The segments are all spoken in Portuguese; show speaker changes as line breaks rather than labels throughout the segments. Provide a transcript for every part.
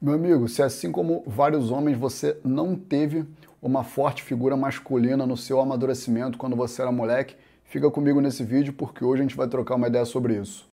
Meu amigo, se assim como vários homens você não teve uma forte figura masculina no seu amadurecimento quando você era moleque, fica comigo nesse vídeo porque hoje a gente vai trocar uma ideia sobre isso.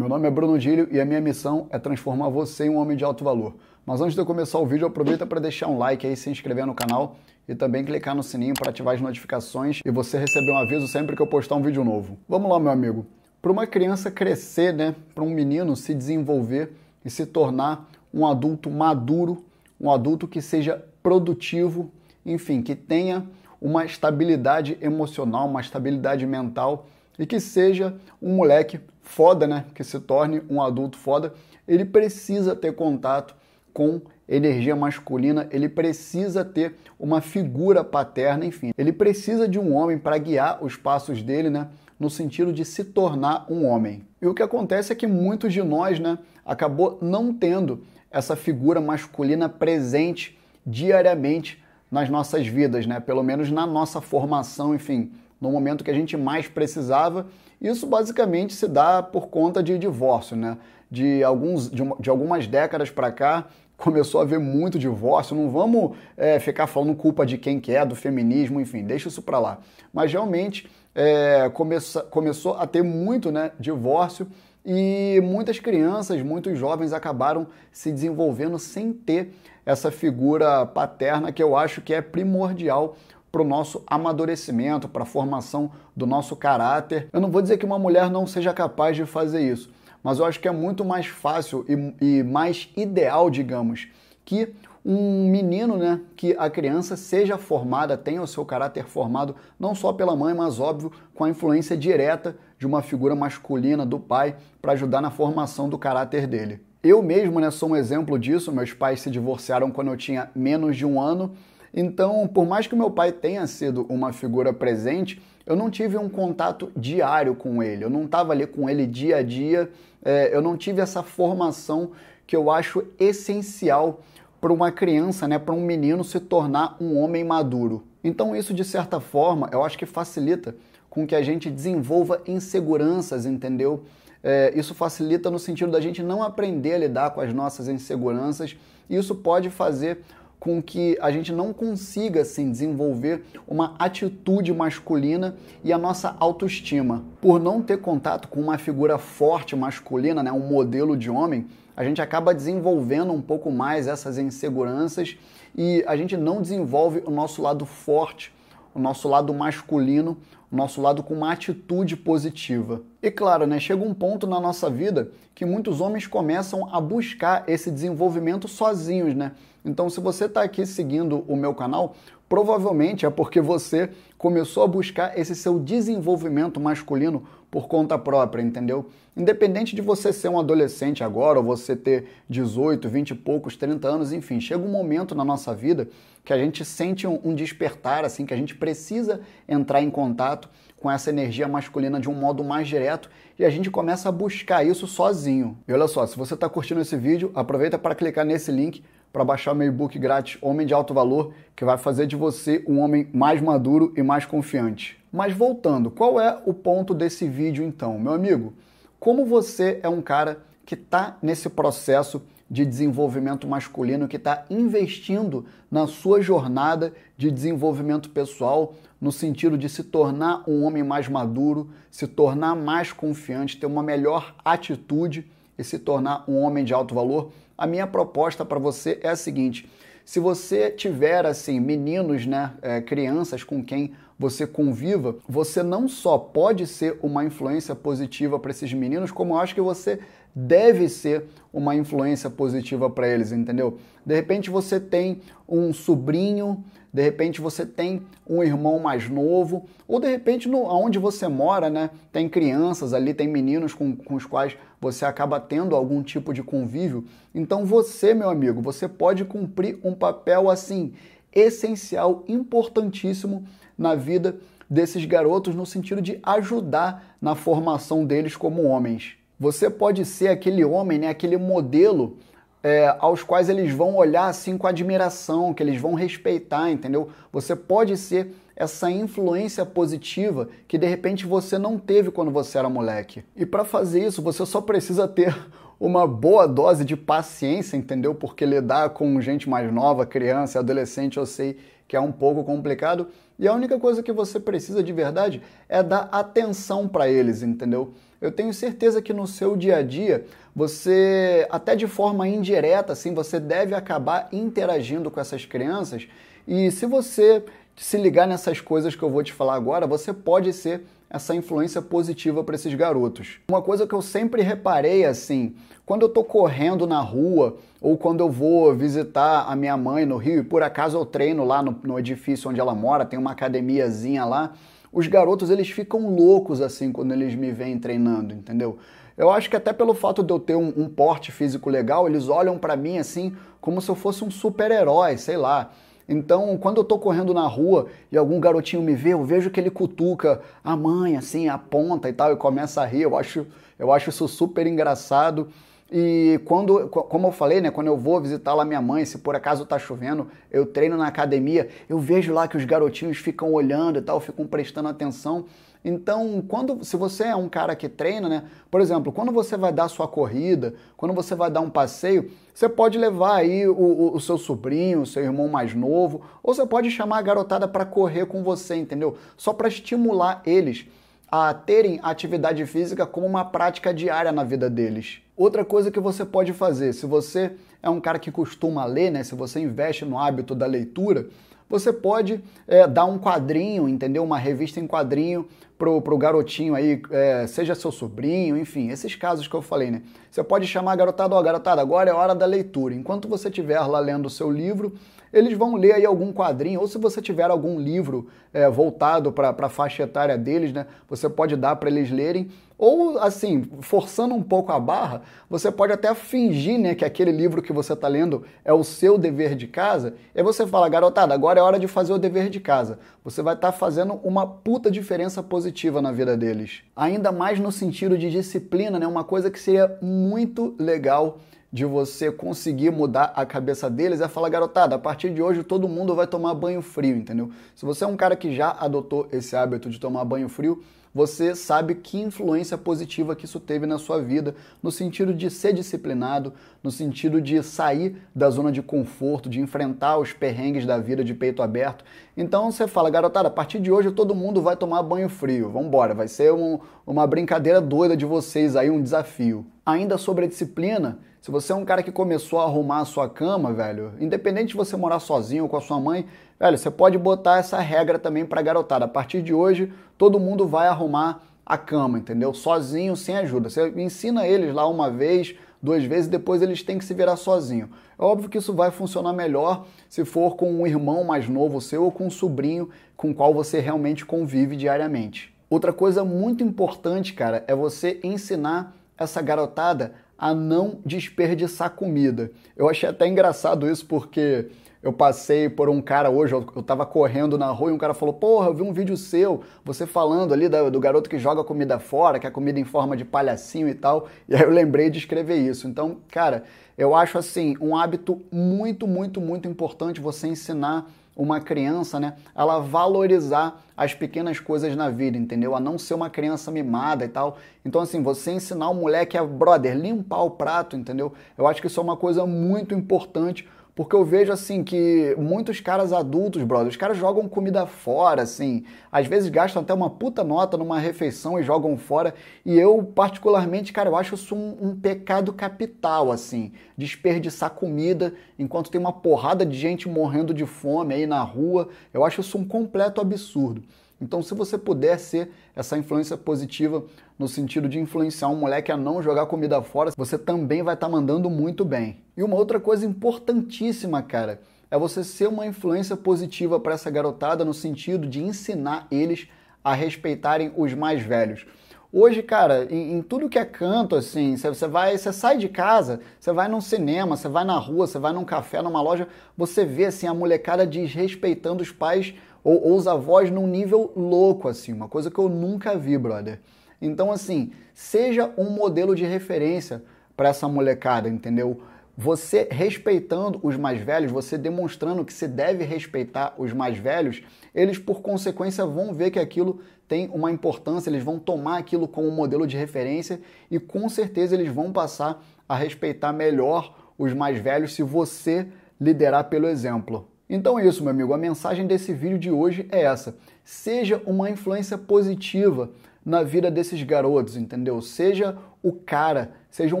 nome é Bruno Dílio e a minha missão é transformar você em um homem de alto valor. Mas antes de eu começar o vídeo, aproveita para deixar um like aí, se inscrever no canal e também clicar no sininho para ativar as notificações e você receber um aviso sempre que eu postar um vídeo novo. Vamos lá, meu amigo. Para uma criança crescer, né, para um menino se desenvolver e se tornar um adulto maduro, um adulto que seja produtivo, enfim, que tenha uma estabilidade emocional, uma estabilidade mental e que seja um moleque foda, né? Que se torne um adulto foda, ele precisa ter contato com energia masculina, ele precisa ter uma figura paterna, enfim. Ele precisa de um homem para guiar os passos dele, né? No sentido de se tornar um homem. E o que acontece é que muitos de nós, né, acabou não tendo essa figura masculina presente diariamente nas nossas vidas, né? Pelo menos na nossa formação, enfim, no momento que a gente mais precisava. Isso basicamente se dá por conta de divórcio, né? De, alguns, de, de algumas décadas para cá, começou a haver muito divórcio. Não vamos é, ficar falando culpa de quem quer, é, do feminismo, enfim, deixa isso para lá. Mas realmente é, começa, começou a ter muito né, divórcio e muitas crianças, muitos jovens acabaram se desenvolvendo sem ter essa figura paterna que eu acho que é primordial para o nosso amadurecimento, para a formação do nosso caráter. Eu não vou dizer que uma mulher não seja capaz de fazer isso, mas eu acho que é muito mais fácil e, e mais ideal, digamos, que um menino, né, que a criança seja formada, tenha o seu caráter formado, não só pela mãe, mas óbvio, com a influência direta de uma figura masculina do pai para ajudar na formação do caráter dele. Eu mesmo, né, sou um exemplo disso. Meus pais se divorciaram quando eu tinha menos de um ano então, por mais que meu pai tenha sido uma figura presente, eu não tive um contato diário com ele, eu não estava ali com ele dia a dia, é, eu não tive essa formação que eu acho essencial para uma criança, né, para um menino se tornar um homem maduro. Então, isso de certa forma eu acho que facilita com que a gente desenvolva inseguranças, entendeu? É, isso facilita no sentido da gente não aprender a lidar com as nossas inseguranças, e isso pode fazer com que a gente não consiga assim desenvolver uma atitude masculina e a nossa autoestima. Por não ter contato com uma figura forte masculina, né, um modelo de homem, a gente acaba desenvolvendo um pouco mais essas inseguranças e a gente não desenvolve o nosso lado forte o nosso lado masculino, o nosso lado com uma atitude positiva. E claro, né, chega um ponto na nossa vida que muitos homens começam a buscar esse desenvolvimento sozinhos, né? Então, se você está aqui seguindo o meu canal, provavelmente é porque você começou a buscar esse seu desenvolvimento masculino por conta própria, entendeu? Independente de você ser um adolescente agora, ou você ter 18, 20 e poucos, 30 anos, enfim, chega um momento na nossa vida que a gente sente um, um despertar, assim, que a gente precisa entrar em contato com essa energia masculina de um modo mais direto e a gente começa a buscar isso sozinho. E olha só, se você está curtindo esse vídeo, aproveita para clicar nesse link para baixar meu e-book grátis Homem de Alto Valor, que vai fazer de você um homem mais maduro e mais confiante. Mas voltando, qual é o ponto desse vídeo então, meu amigo? Como você é um cara que está nesse processo de desenvolvimento masculino, que está investindo na sua jornada de desenvolvimento pessoal, no sentido de se tornar um homem mais maduro, se tornar mais confiante, ter uma melhor atitude e se tornar um homem de alto valor, a minha proposta para você é a seguinte: se você tiver assim meninos, né, é, crianças com quem você conviva, você não só pode ser uma influência positiva para esses meninos, como eu acho que você deve ser uma influência positiva para eles, entendeu? De repente você tem um sobrinho, de repente você tem um irmão mais novo, ou de repente no, onde você mora, né, tem crianças ali, tem meninos com, com os quais você acaba tendo algum tipo de convívio. Então você, meu amigo, você pode cumprir um papel assim essencial, importantíssimo na vida desses garotos no sentido de ajudar na formação deles como homens. Você pode ser aquele homem, né, aquele modelo é, aos quais eles vão olhar assim com admiração, que eles vão respeitar, entendeu? Você pode ser essa influência positiva que de repente você não teve quando você era moleque. E para fazer isso, você só precisa ter uma boa dose de paciência, entendeu? Porque lidar com gente mais nova, criança, adolescente, eu sei que é um pouco complicado. E a única coisa que você precisa de verdade é dar atenção para eles, entendeu? Eu tenho certeza que no seu dia a dia, você, até de forma indireta, assim, você deve acabar interagindo com essas crianças. E se você se ligar nessas coisas que eu vou te falar agora, você pode ser essa influência positiva para esses garotos. Uma coisa que eu sempre reparei assim, quando eu tô correndo na rua ou quando eu vou visitar a minha mãe no Rio e por acaso eu treino lá no, no edifício onde ela mora, tem uma academiazinha lá, os garotos eles ficam loucos assim quando eles me veem treinando, entendeu? Eu acho que até pelo fato de eu ter um, um porte físico legal, eles olham para mim assim como se eu fosse um super-herói, sei lá. Então, quando eu tô correndo na rua e algum garotinho me vê, eu vejo que ele cutuca a mãe, assim, aponta e tal, e começa a rir. Eu acho, eu acho isso super engraçado. E quando, como eu falei, né, quando eu vou visitar lá minha mãe, se por acaso tá chovendo, eu treino na academia, eu vejo lá que os garotinhos ficam olhando e tal, ficam prestando atenção. Então, quando se você é um cara que treina, né? Por exemplo, quando você vai dar sua corrida, quando você vai dar um passeio, você pode levar aí o, o, o seu sobrinho, o seu irmão mais novo, ou você pode chamar a garotada para correr com você, entendeu? Só para estimular eles a terem atividade física como uma prática diária na vida deles. Outra coisa que você pode fazer, se você é um cara que costuma ler, né? Se você investe no hábito da leitura, você pode é, dar um quadrinho, entendeu? Uma revista em quadrinho pro, pro garotinho aí, é, seja seu sobrinho, enfim, esses casos que eu falei, né? Você pode chamar a garotada, ó, oh, garotada, agora é hora da leitura. Enquanto você estiver lá lendo o seu livro, eles vão ler aí algum quadrinho, ou se você tiver algum livro é, voltado para a faixa etária deles, né? Você pode dar para eles lerem ou, assim, forçando um pouco a barra, você pode até fingir né, que aquele livro que você está lendo é o seu dever de casa, e você fala, garotada, agora é hora de fazer o dever de casa. Você vai estar tá fazendo uma puta diferença positiva na vida deles. Ainda mais no sentido de disciplina, né, uma coisa que seria muito legal de você conseguir mudar a cabeça deles é falar, garotada, a partir de hoje todo mundo vai tomar banho frio, entendeu? Se você é um cara que já adotou esse hábito de tomar banho frio, você sabe que influência positiva que isso teve na sua vida, no sentido de ser disciplinado, no sentido de sair da zona de conforto, de enfrentar os perrengues da vida de peito aberto. Então você fala, garotada, a partir de hoje todo mundo vai tomar banho frio, vambora, vai ser um, uma brincadeira doida de vocês aí, um desafio. Ainda sobre a disciplina, se você é um cara que começou a arrumar a sua cama, velho, independente de você morar sozinho ou com a sua mãe, velho, você pode botar essa regra também pra garotada. A partir de hoje, todo mundo vai arrumar a cama, entendeu? Sozinho, sem ajuda. Você ensina eles lá uma vez, duas vezes, depois eles têm que se virar sozinho. É óbvio que isso vai funcionar melhor se for com um irmão mais novo seu ou com um sobrinho com qual você realmente convive diariamente. Outra coisa muito importante, cara, é você ensinar essa garotada a não desperdiçar comida. Eu achei até engraçado isso porque eu passei por um cara hoje, eu, tava correndo na rua e um cara falou: Porra, eu vi um vídeo seu, você falando ali do, do garoto que joga comida fora, que é comida em forma de palhacinho e tal. E aí eu lembrei de escrever isso. Então, cara, eu acho assim um hábito muito, muito, muito importante você ensinar uma criança, né, ela valorizar as pequenas coisas na vida, entendeu? A não ser uma criança mimada e tal. Então, assim, você ensinar o moleque a, brother, limpar o prato, entendeu? Eu acho que isso é uma coisa muito importante porque eu vejo, assim, que muitos caras adultos, brother, os caras jogam comida fora, assim. Às vezes gastam até uma puta nota numa refeição e jogam fora. E eu, particularmente, cara, eu acho isso um, um pecado capital, assim. Desperdiçar comida enquanto tem uma porrada de gente morrendo de fome aí na rua. Eu acho isso um completo absurdo. Então, se você puder ser essa influência positiva no sentido de influenciar um moleque a não jogar comida fora, você também vai estar tá mandando muito bem. E uma outra coisa importantíssima, cara, é você ser uma influência positiva para essa garotada no sentido de ensinar eles a respeitarem os mais velhos. Hoje, cara, em, em, tudo que é canto, assim, você vai, você sai de casa, você vai num cinema, você vai na rua, você vai num café, numa loja, você vê assim a molecada desrespeitando os pais ou ousa a voz num nível louco, assim, uma coisa que eu nunca vi, brother. Então, assim, seja um modelo de referência para essa molecada, entendeu? Você respeitando os mais velhos, você demonstrando que se deve respeitar os mais velhos, eles por consequência vão ver que aquilo tem uma importância, eles vão tomar aquilo como modelo de referência e com certeza eles vão passar a respeitar melhor os mais velhos se você liderar pelo exemplo. Então é isso, meu amigo. A mensagem desse vídeo de hoje é essa. Seja uma influência positiva na vida desses garotos, entendeu? Seja o cara, seja um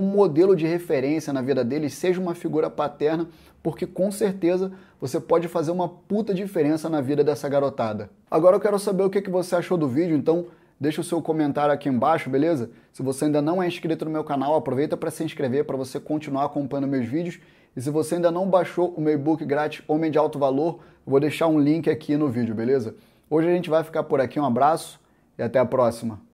modelo de referência na vida deles, seja uma figura paterna, porque com certeza você pode fazer uma puta diferença na vida dessa garotada. Agora eu quero saber o que você achou do vídeo, então deixa o seu comentário aqui embaixo, beleza? Se você ainda não é inscrito no meu canal, aproveita para se inscrever para você continuar acompanhando meus vídeos e se você ainda não baixou o meu e-book grátis Homem de Alto Valor, eu vou deixar um link aqui no vídeo, beleza? Hoje a gente vai ficar por aqui, um abraço e até a próxima.